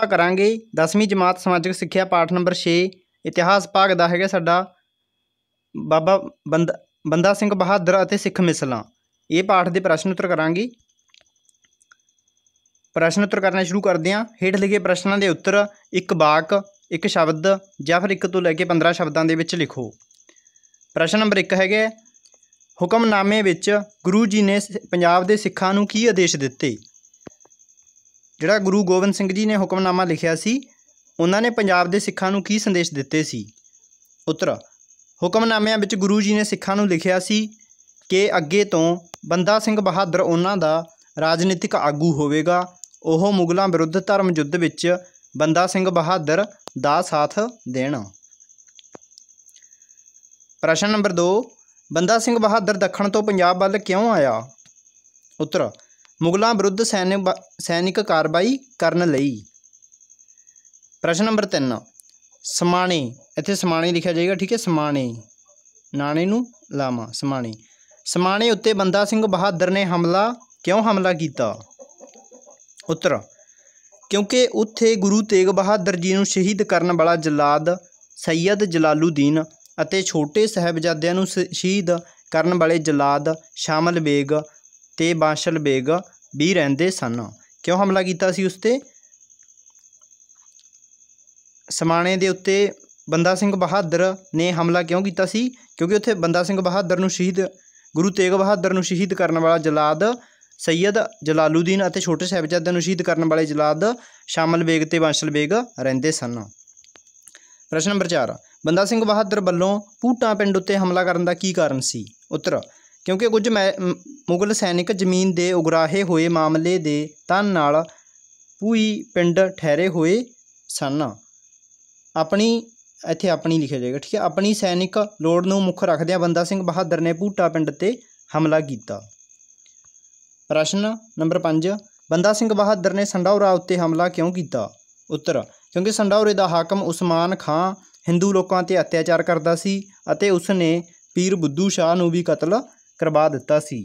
ਆਪਾਂ ਕਰਾਂਗੇ 10ਵੀਂ ਜਮਾਤ ਸਮਾਜਿਕ ਸਿੱਖਿਆ ਪਾਠ ਨੰਬਰ 6 ਇਤਿਹਾਸ ਭਾਗ ਦਾ ਹੈਗਾ ਸਾਡਾ ਬਾਬਾ ਬੰਦਾ ਸਿੰਘ ਬਹਾਦਰ ਅਤੇ ਸਿੱਖ ਮਿਸਲਾਂ ਇਹ ਪਾਠ ਦੇ ਪ੍ਰਸ਼ਨ ਉੱਤਰ ਕਰਾਂਗੇ ਪ੍ਰਸ਼ਨ ਉੱਤਰ ਕਰਨਾ ਸ਼ੁਰੂ ਕਰਦੇ ਹਾਂ ਹੇਠ ਲਿਖੇ ਪ੍ਰਸ਼ਨਾਂ ਦੇ ਉੱਤਰ ਇੱਕ ਵਾਕ ਇੱਕ ਸ਼ਬਦ ਜਾਂ ਫਿਰ ਇੱਕ ਤੋਂ ਲੈ ਕੇ 15 ਸ਼ਬਦਾਂ ਦੇ ਵਿੱਚ ਲਿਖੋ ਪ੍ਰਸ਼ਨ ਨੰਬਰ 1 ਹੈਗਾ ਹੁਕਮਨਾਮੇ ਵਿੱਚ ਗੁਰੂ ਜੀ ਨੇ ਪੰਜਾਬ ਦੇ ਸਿੱਖਾਂ ਨੂੰ ਕੀ ਆਦੇਸ਼ ਦਿੱਤੇ ਜਿਹੜਾ ਗੁਰੂ ਗੋਬਿੰਦ ਸਿੰਘ ਜੀ ਨੇ ਹੁਕਮਨਾਮਾ ਲਿਖਿਆ ਸੀ ਉਹਨਾਂ ਨੇ ਪੰਜਾਬ ਦੇ ਸਿੱਖਾਂ ਨੂੰ ਕੀ ਸੰਦੇਸ਼ ਦਿੱਤੇ ਸੀ ਉੱਤਰ ਹੁਕਮਨਾਮਿਆਂ ਵਿੱਚ ਗੁਰੂ ਜੀ ਨੇ ਸਿੱਖਾਂ ਨੂੰ ਲਿਖਿਆ ਸੀ ਕਿ ਅੱਗੇ ਤੋਂ ਬੰਦਾ ਸਿੰਘ ਬਹਾਦਰ ਉਹਨਾਂ ਦਾ ਰਾਜਨੀਤਿਕ ਆਗੂ ਹੋਵੇਗਾ ਉਹ ਮੁਗਲਾਂ ਵਿਰੁੱਧ ਧਰਮ ਯੁੱਧ ਵਿੱਚ ਬੰਦਾ ਸਿੰਘ ਬਹਾਦਰ ਦਾ ਸਾਥ ਦੇਣ ਪ੍ਰਸ਼ਨ ਨੰਬਰ 2 ਬੰਦਾ ਸਿੰਘ ਬਹਾਦਰ ਦੱਖਣ ਤੋਂ ਪੰਜਾਬ ਵੱਲ ਕਿਉਂ ਆਇਆ ਉੱਤਰ ਮੁਗਲਾਂ ਵਿਰੁੱਧ ਸੈਨਿਕ ਸੈਨਿਕ ਕਾਰਵਾਈ ਕਰਨ ਲਈ ਪ੍ਰਸ਼ਨ ਨੰਬਰ 3 ਸਮਾਣੇ ਇੱਥੇ ਸਮਾਣੇ ਲਿਖਿਆ ਜਾਏਗਾ ਠੀਕ ਹੈ ਸਮਾਣੇ ਨਾਣੇ ਨੂੰ ਲਾਮਾ ਸਮਾਣੇ ਸਮਾਣੇ ਉੱਤੇ ਬੰਦਾ ਸਿੰਘ ਬਹਾਦਰ ਨੇ ਹਮਲਾ ਕਿਉਂ ਹਮਲਾ ਕੀਤਾ ਉੱਤਰ ਕਿਉਂਕਿ ਉੱਥੇ ਗੁਰੂ ਤੇਗ ਬਹਾਦਰ ਜੀ ਨੂੰ ਸ਼ਹੀਦ ਕਰਨ ਵਾਲਾ ਜਲਾਦ ਸੈਦ ਜਲਾਲੂਦੀਨ ਅਤੇ ਛੋਟੇ ਸਹਿਬਜ਼ਾਦਿਆਂ ਨੂੰ ਸ਼ਹੀਦ ਕਰਨ ਵਾਲੇ ਜਲਾਦ ਸ਼ਾਮਲ ਬੇਗ ਤੇ ਬਾਸ਼ਲ ਬੇਗ ਵੀ ਰਹਿੰਦੇ ਸਨ ਕਿਉਂ ਹਮਲਾ ਕੀਤਾ ਸੀ ਉਸ ਤੇ ਸਮਾਣੇ ਦੇ ਉੱਤੇ ਬੰਦਾ ਸਿੰਘ ਬਹਾਦਰ ਨੇ ਹਮਲਾ ਕਿਉਂ ਕੀਤਾ ਸੀ ਕਿਉਂਕਿ ਉੱਥੇ ਬੰਦਾ ਸਿੰਘ ਬਹਾਦਰ ਨੂੰ ਸ਼ਹੀਦ ਗੁਰੂ ਤੇਗ ਬਹਾਦਰ ਨੂੰ ਸ਼ਹੀਦ ਕਰਨ ਵਾਲਾ ਜਲਾਦ ਸੈਦ ਜਲਾਲੂਦੀਨ ਅਤੇ ਛੋਟੇ ਸਾਹਿਬਜ਼ਾਦਿਆਂ ਨੂੰ ਸ਼ਹੀਦ ਕਰਨ ਵਾਲੇ ਜਲਾਦ ਸ਼ਾਮਲ ਬੇਗ ਤੇ ਬਾਂਸ਼ਲ ਬੇਗ ਰਹਿੰਦੇ ਸਨ ਪ੍ਰਸ਼ਨ ਨੰਬਰ 4 ਬੰਦਾ ਸਿੰਘ ਬਹਾਦਰ ਵੱਲੋਂ ਪੂਟਾ ਪਿੰਡ ਉੱਤੇ ਹਮਲਾ ਕਰਨ ਦਾ ਕੀ ਕਾਰਨ ਸੀ ਉੱਤਰ ਕਿਉਂਕਿ ਕੁਝ ਮੁਗਲ ਸੈਨਿਕ ਜ਼ਮੀਨ ਦੇ ਉਗਰਾਹੇ ਹੋਏ ਮਾਮਲੇ ਦੇ ਤਨ ਨਾਲ ਪੂਈ ਪਿੰਡ ਠਹਿਰੇ ਹੋਏ ਸਨ ਆਪਣੀ ਇੱਥੇ ਆਪਣੀ ਲਿਖਿਆ ਜਾਏਗਾ ਠੀਕ ਹੈ ਆਪਣੀ ਸੈਨਿਕ ਲੋੜ ਨੂੰ ਮੁੱਖ ਰੱਖਦਿਆਂ ਬੰਦਾ ਸਿੰਘ ਬਹਾਦਰ ਨੇ ਭੂਟਾ ਪਿੰਡ ਤੇ ਹਮਲਾ ਕੀਤਾ ਪ੍ਰਸ਼ਨ ਨੰਬਰ 5 ਬੰਦਾ ਸਿੰਘ ਬਹਾਦਰ ਨੇ ਸੰਡਾਉਰਾ ਉੱਤੇ ਹਮਲਾ ਕਿਉਂ ਕੀਤਾ ਉੱਤਰ ਕਿਉਂਕਿ ਸੰਡਾਉਰੇ ਦਾ ਹਾਕਮ ਉਸਮਾਨ ਖਾਨ ਹਿੰਦੂ ਲੋਕਾਂ ਤੇ ਅਤਿਆਚਾਰ ਕਰਦਾ ਸੀ ਅਤੇ ਉਸ ਨੇ ਪੀਰ ਬੁੱਧੂ ਸ਼ਾਹ ਨੂੰ ਵੀ ਕਤਲ ਕਰਵਾ ਦਿੱਤਾ ਸੀ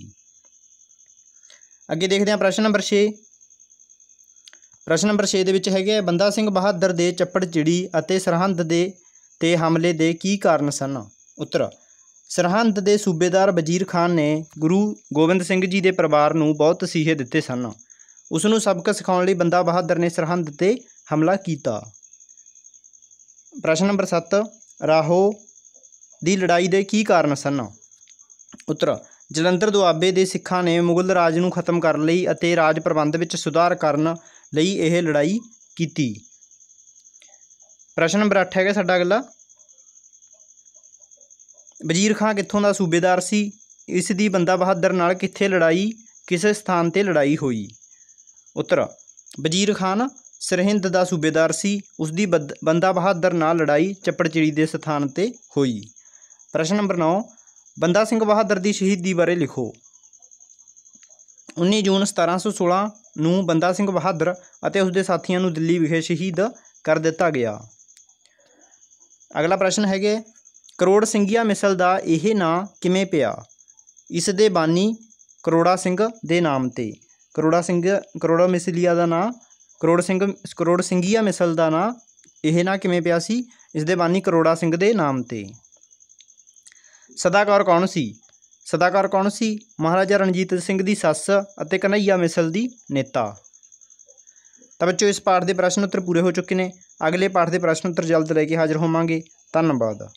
ਅੱਗੇ ਦੇਖਦੇ ਹਾਂ ਪ੍ਰਸ਼ਨ ਨੰਬਰ 6 ਪ੍ਰਸ਼ਨ ਨੰਬਰ 6 ਦੇ ਵਿੱਚ ਹੈਗੇ ਬੰਦਾ ਸਿੰਘ ਬਹਾਦਰ ਦੇ ਚੱਪੜ ਚਿੜੀ ਅਤੇ ਸਰਹੰਦ ਦੇ ਤੇ ਹਮਲੇ ਦੇ ਕੀ ਕਾਰਨ ਸਨ ਉੱਤਰ ਸਰਹੰਦ ਦੇ ਸੂਬੇਦਾਰ ਵਜ਼ੀਰ ਖਾਨ ਨੇ ਗੁਰੂ ਗੋਬਿੰਦ ਸਿੰਘ ਜੀ ਦੇ ਪਰਿਵਾਰ ਨੂੰ ਬਹੁਤ ਤਸੀਹੇ ਦਿੱਤੇ ਸਨ ਉਸ ਨੂੰ ਸਬਕ ਸਿਖਾਉਣ ਲਈ ਬੰਦਾ ਬਹਾਦਰ ਨੇ ਸਰਹੰਦ ਤੇ ਹਮਲਾ ਕੀਤਾ ਪ੍ਰਸ਼ਨ ਨੰਬਰ 7 ਰਾਹੋ ਦੀ ਲੜਾਈ ਦੇ ਕੀ ਕਾਰਨ ਸਨ ਉੱਤਰ ਜਲੰਧਰ ਦੁਆਬੇ ਦੇ ਸਿੱਖਾਂ ਨੇ ਮੁਗਲ ਰਾਜ ਨੂੰ ਖਤਮ ਕਰਨ ਲਈ ਅਤੇ ਰਾਜ ਪ੍ਰਬੰਧ ਵਿੱਚ ਸੁਧਾਰ ਕਰਨ ਲਈ ਇਹ ਲੜਾਈ ਕੀਤੀ ਪ੍ਰਸ਼ਨ ਨੰਬਰ 8 ਹੈਗਾ ਸਾਡਾ ਅਗਲਾ ਵਜ਼ੀਰ ਖਾਂ ਕਿੱਥੋਂ ਦਾ ਸੂਬੇਦਾਰ ਸੀ ਇਸ ਦੀ ਬੰਦਾ ਬਹਾਦਰ ਨਾਲ ਕਿੱਥੇ ਲੜਾਈ ਕਿਸ ਸਥਾਨ ਤੇ ਲੜਾਈ ਹੋਈ ਉੱਤਰ ਵਜ਼ੀਰ ਖਾਨ ਸਰਹਿੰਦ ਦਾ ਸੂਬੇਦਾਰ ਸੀ ਉਸ ਦੀ ਬੰਦਾ ਬਹਾਦਰ ਨਾਲ ਲੜਾਈ ਚੱਪੜਚਿੜੀ ਦੇ ਸਥਾਨ ਤੇ ਹੋਈ ਪ੍ਰਸ਼ਨ ਨੰਬਰ 9 ਬੰਦਾ ਸਿੰਘ ਬਹਾਦਰ ਦੀ ਸ਼ਹੀਦੀ ਬਾਰੇ ਲਿਖੋ 19 ਜੂਨ 1716 ਨੂੰ ਬੰਦਾ ਸਿੰਘ ਬਹਾਦਰ ਅਤੇ ਉਸ ਦੇ ਸਾਥੀਆਂ ਨੂੰ ਦਿੱਲੀ ਵਿਖੇ ਸ਼ਹੀਦ ਕਰ ਦਿੱਤਾ ਗਿਆ ਅਗਲਾ ਪ੍ਰਸ਼ਨ ਹੈਗੇ ਕਰੋੜ ਸਿੰਘੀਆ ਮਿਸਲ ਦਾ ਇਹ ਨਾਂ ਕਿਵੇਂ ਪਿਆ ਇਸ ਦੇ ਬਾਨੀ ਕਰੋੜਾ ਸਿੰਘ ਦੇ ਨਾਮ ਤੇ ਕਰੋੜਾ ਸਿੰਘ ਕਰੋੜਾ ਮਿਸਲੀਆ ਦਾ ਨਾਂ ਕਰੋੜ ਸਿੰਘ ਕਰੋੜ ਸਿੰਘੀਆ ਮਿਸਲ ਦਾ ਨਾਂ ਇਹ ਨਾਂ ਕਿਵੇਂ ਪਿਆ ਸੀ ਇਸ ਦੇ ਬਾਨੀ ਕਰੋੜਾ ਸਿੰਘ ਦੇ ਨਾਮ ਤੇ ਸਦਾਕਾਰ ਕੌਣ ਸੀ ਸਦਾਕਾਰ ਕੌਣ ਸੀ ਮਹਾਰਾਜਾ ਰਣਜੀਤ ਸਿੰਘ ਦੀ ਸੱਸ ਅਤੇ ਕਨਈਆ ਮਿਸਲ ਦੀ ਨੇਤਾ ਤਾਂ ਬੱਚੋ ਇਸ ਪਾਠ ਦੇ ਪ੍ਰਸ਼ਨ ਉੱਤਰ ਪੂਰੇ ਹੋ ਚੁੱਕੇ ਨੇ ਅਗਲੇ ਪਾਠ ਦੇ ਪ੍ਰਸ਼ਨ ਉੱਤਰ ਜਲਦ ਲੈ ਕੇ ਹਾਜ਼ਰ ਹੋਵਾਂਗੇ ਧੰਨਵਾਦ